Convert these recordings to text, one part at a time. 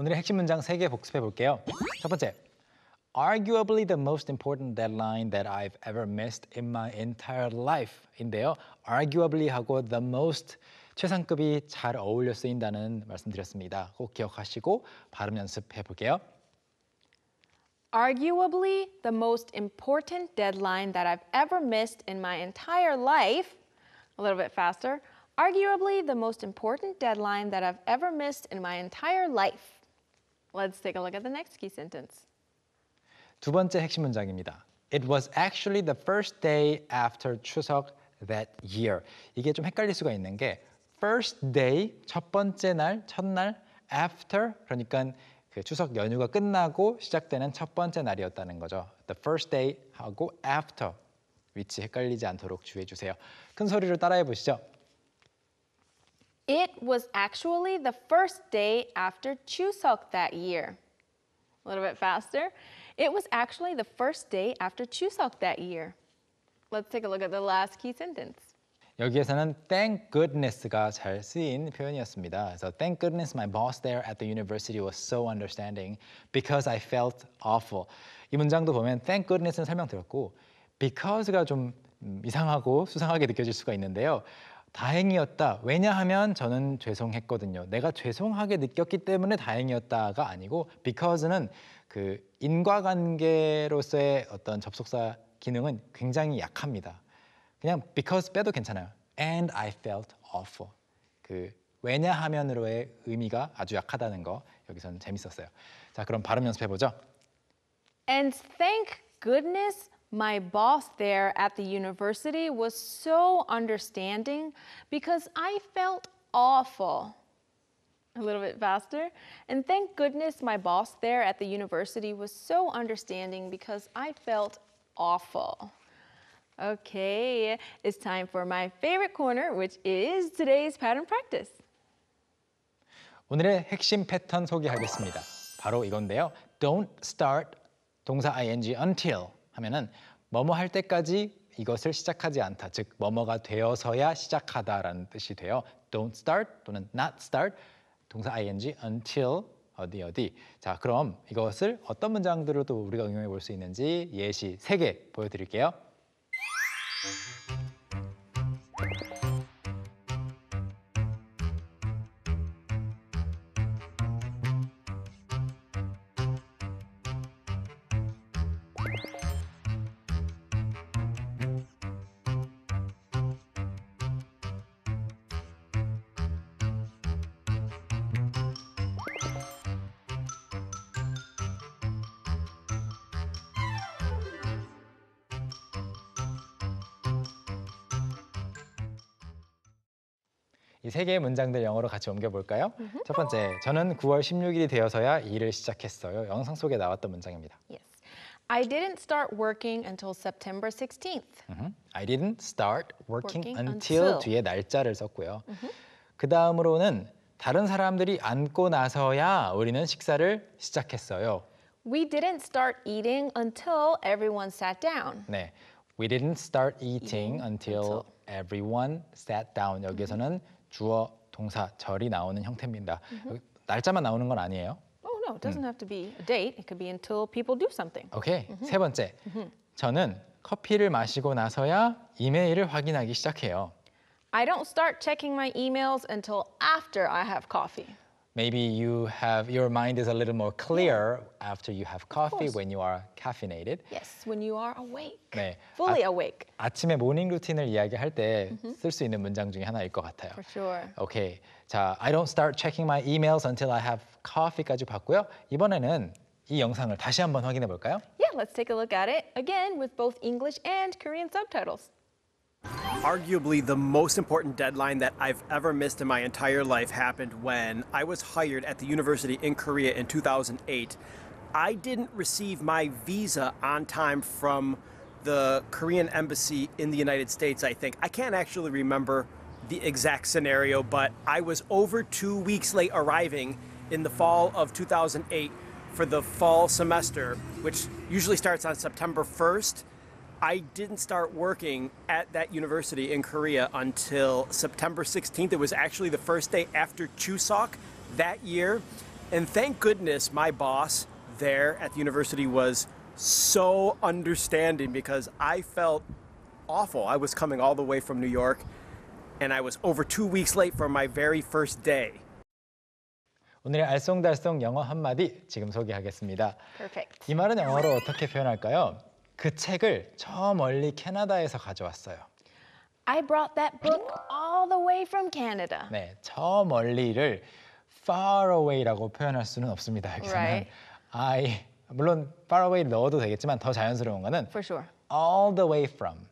오늘의 핵심 문장 세개 복습해 볼게요. 첫 번째, arguably the most important deadline that I've ever missed in my entire life인데요. arguably 하고 the most 최상급이 잘 어울려 쓰인다는 말씀드렸습니다. 꼭 기억하시고 발음 연습해 볼게요. Arguably the most important deadline that I've ever missed in my entire life. A little bit faster. Arguably the most important deadline that I've ever missed in my entire life. Let's take a look at the next key sentence. 두 번째 핵심 문장입니다. It was actually the first day after 추석 that year. 이게 좀 헷갈릴 수가 있는 게 first day 첫 번째 날 첫날 after 그러니까 그 추석 연휴가 끝나고 시작되는 첫 번째 날이었다는 거죠. The first day 하고 after 위치 헷갈리지 않도록 주의해 주세요. 큰 소리로 따라해 보시죠. It was actually the first day after Chuseok that year. A little bit faster. It was actually the first day after Chuseok that year. Let's take a look at the last key sentence. 여기에서는 thank goodness가 잘 쓰인 표현이었습니다. So thank goodness my boss there at the university was so understanding because I felt awful. 이 문장도 보면 thank goodness는 설명드렸고 because가 좀 이상하고 수상하게 느껴질 수가 있는데요. 다행이었다. 왜냐하면 저는 죄송했거든요. 내가 죄송하게 느꼈기 때문에 다행이었다가 아니고 because는 그 인과관계로서의 어떤 접속사 기능은 굉장히 약합니다. 그냥 because 빼도 괜찮아요. And I felt awful. 그 왜냐하면으로의 의미가 아주 약하다는 거 여기서는 재밌었어요. 자, 그럼 발음 연습해 보죠. And thank goodness my boss there at the university was so understanding because I felt awful. A little bit faster. And thank goodness my boss there at the university was so understanding because I felt awful. Okay, it's time for my favorite corner, which is today's pattern practice. 오늘의 핵심 패턴 소개하겠습니다. 바로 이건데요. Don't start 동사 ing until 하면은 뭐뭐 할 때까지 이것을 시작하지 않다. 즉 뭐뭐가 되어서야 시작하다라는 뜻이 돼요. Don't start 또는 not start 동사 ing until 어디 어디. 자 그럼 이것을 어떤 문장들로도 우리가 응용해 볼 수 있는지 예시 세 개 보여드릴게요. 이세 개의 문장들 영어로 같이 옮겨볼까요? Mm-hmm. 첫 번째, 저는 9월 16일이 되어서야 일을 시작했어요. 영상 속에 나왔던 문장입니다. Yes. I didn't start working until September 16th. Mm-hmm. I didn't start working, working until, until 뒤에 날짜를 썼고요. Mm-hmm. 그 다음으로는 다른 사람들이 앉고 나서야 우리는 식사를 시작했어요. We didn't start eating until everyone sat down. 네. We didn't start eating until everyone sat down. 여기서는 주어, 동사, 절이 나오는 형태입니다. 여기 날짜만 나오는 건 아니에요. Oh no, it doesn't have to be a date. It could be until people do something. 오케이, 세 번째. 저는 커피를 마시고 나서야 이메일을 확인하기 시작해요. I don't start checking my emails until after I have coffee. maybe you have your mind is a little more clear yeah. after you have coffee when you are caffeinated. Yes, when you are awake. 네, fully 아, awake. 아침에 모닝 루틴을 mm-hmm. 이야기할 때쓸수 mm-hmm. 있는 문장 중에 하나일 것 같아요. For sure. Okay. 자, I don't start checking my emails until I have coffee까지 봤고요. 이번에는 이 영상을 다시 한번 확인해 볼까요? Yeah, let's take a look at it again with both English and Korean subtitles. Arguably, the most important deadline that I've ever missed in my entire life happened when I was hired at the university in Korea in 2008. I didn't receive my visa on time from the Korean embassy in the United States, I think. I can't actually remember the exact scenario, but I was over two weeks late arriving in the fall of 2008 for the fall semester, which usually starts on September 1st I didn't start working at that university in Korea until September 16th. It was actually the first day after Chuseok that year. And thank goodness my boss there at the university was so understanding because I felt awful. I was coming all the way from New York and I was over two weeks late for my very first day. 오늘의 알쏭달쏭 영어 한마디 지금 소개하겠습니다. Perfect. 이 말은 영어로 어떻게 표현할까요? 그 책을 저 멀리 캐나다에서 가져왔어요. I brought that book all the way from Canada. 네, 저 멀리를 far away라고 표현할 수는 없습니다. 여기서는 Right. I 물론 far away 넣어도 되겠지만 더 자연스러운 거는 For sure. all the way from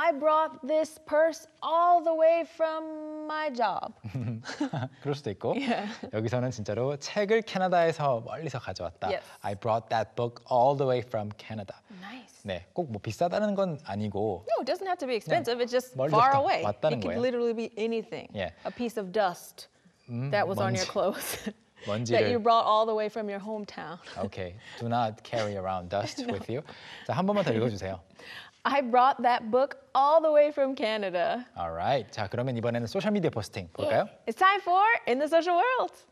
I brought this purse all the way from my job. 그럴 수도 있고 Yeah. 여기서는 진짜로 책을 캐나다에서 멀리서 가져왔다. Yes. I brought that book all the way from Canada. Nice. 네, 꼭뭐 비싸다는 건 아니고. No, it doesn't have to be expensive. It's just far away. 왔다는 it could 거예요. literally be anything. Yeah. A piece of dust 음, that was 먼지, on your clothes. 먼지를 that you brought all the way from your hometown. okay. Do not carry around dust no. with you. 자, 한 번만 더 읽어주세요. I brought that book all the way from Canada. Alright, 자 그러면 이번에는 소셜 미디어 포스팅 볼까요? It's time for In the Social World.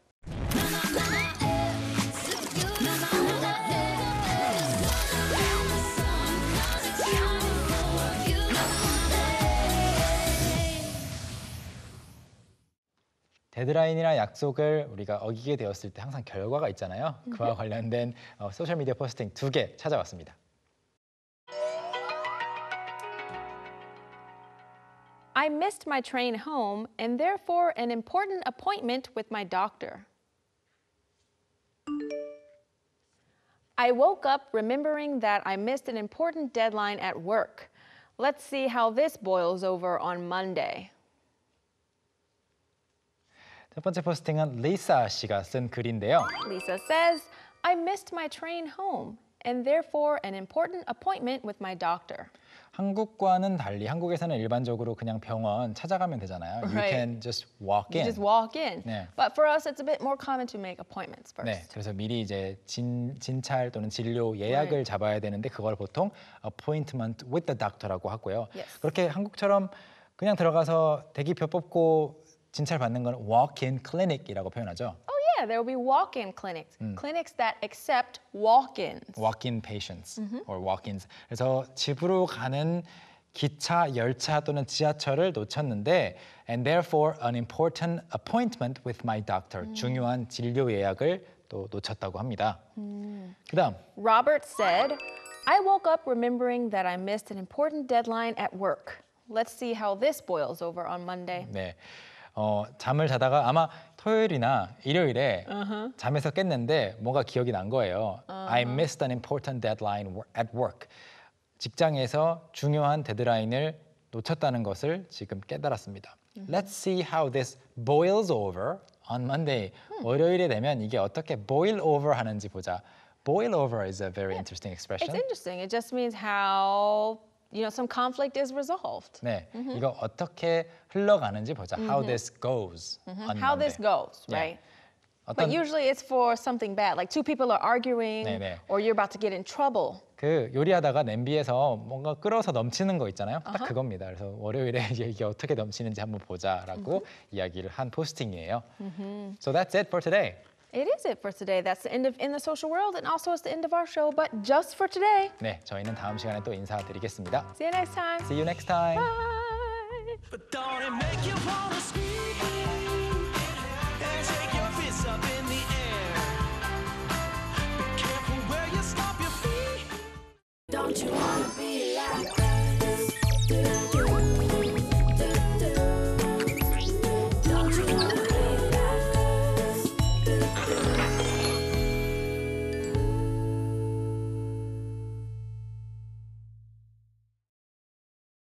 데드라인이나 약속을 우리가 어기게 되었을 때 항상 결과가 있잖아요. 그와 관련된 어, 소셜 미디어 포스팅 두 개 찾아왔습니다. I missed my train home and therefore an important appointment with my doctor. I woke up remembering that I missed an important deadline at work. Let's see how this boils over on Monday. 첫 번째 포스팅은 리사 씨가 쓴 글인데요. Lisa says, I missed my train home and therefore an important appointment with my doctor. 한국과는 달리 한국에서는 일반적으로 그냥 병원 찾아가면 되잖아요. You Right. can just walk You in. just walk in. Yeah. But for us, it's a bit more common to make appointments first. 네, 그래서 미리 이제 진, 진찰 또는 진료 예약을 Right. 잡아야 되는데 그걸 보통 appointment with the doctor라고 하고요. Yes. 그렇게 한국처럼 그냥 들어가서 대기표 뽑고 진찰 받는 건 walk-in clinic이라고 표현하죠. Yeah, there will be walk-in clinics. Clinics that accept walk-ins. walk-in patients or walk-ins. 그래서 집으로 가는 기차, 열차 또는 지하철을 놓쳤는데 and therefore an important appointment with my doctor. 중요한 진료 예약을 또 놓쳤다고 합니다. 그다음 Robert said, I woke up remembering that I missed an important deadline at work. Let's see how this boils over on Monday. 네. 어, 잠을 자다가 아마 토요일이나 일요일에 Uh-huh. 잠에서 깼는데 뭔가 기억이 난 거예요. I missed an important deadline wo- at work. 직장에서 중요한 데드라인을 놓쳤다는 것을 지금 깨달았습니다. Let's see how this boils over on Monday. 월요일에 되면 이게 어떻게 boil over 하는지 보자. Boil over is a very interesting It's expression. interesting. It just means how you know, some conflict is resolved. 네, 이거 어떻게 흘러가는지 보자. How this goes. on How this Monday. goes, Yeah. right? But 어떤 usually it's for something bad, like two people are arguing 네, 네. or you're about to get in trouble. 그 요리하다가 냄비에서 뭔가 끓어서 넘치는 거 있잖아요. 딱 그겁니다. 그래서 월요일에 이제 이게 어떻게 넘치는지 한번 보자라고 이야기를 한 포스팅이에요. So that's it for today. It is it for today. That's the end of In the Social World and also it's the end of our show, but just for today. 네, 저희는 다음 시간에 또 인사드리겠습니다. See you next time. See you next time. Bye.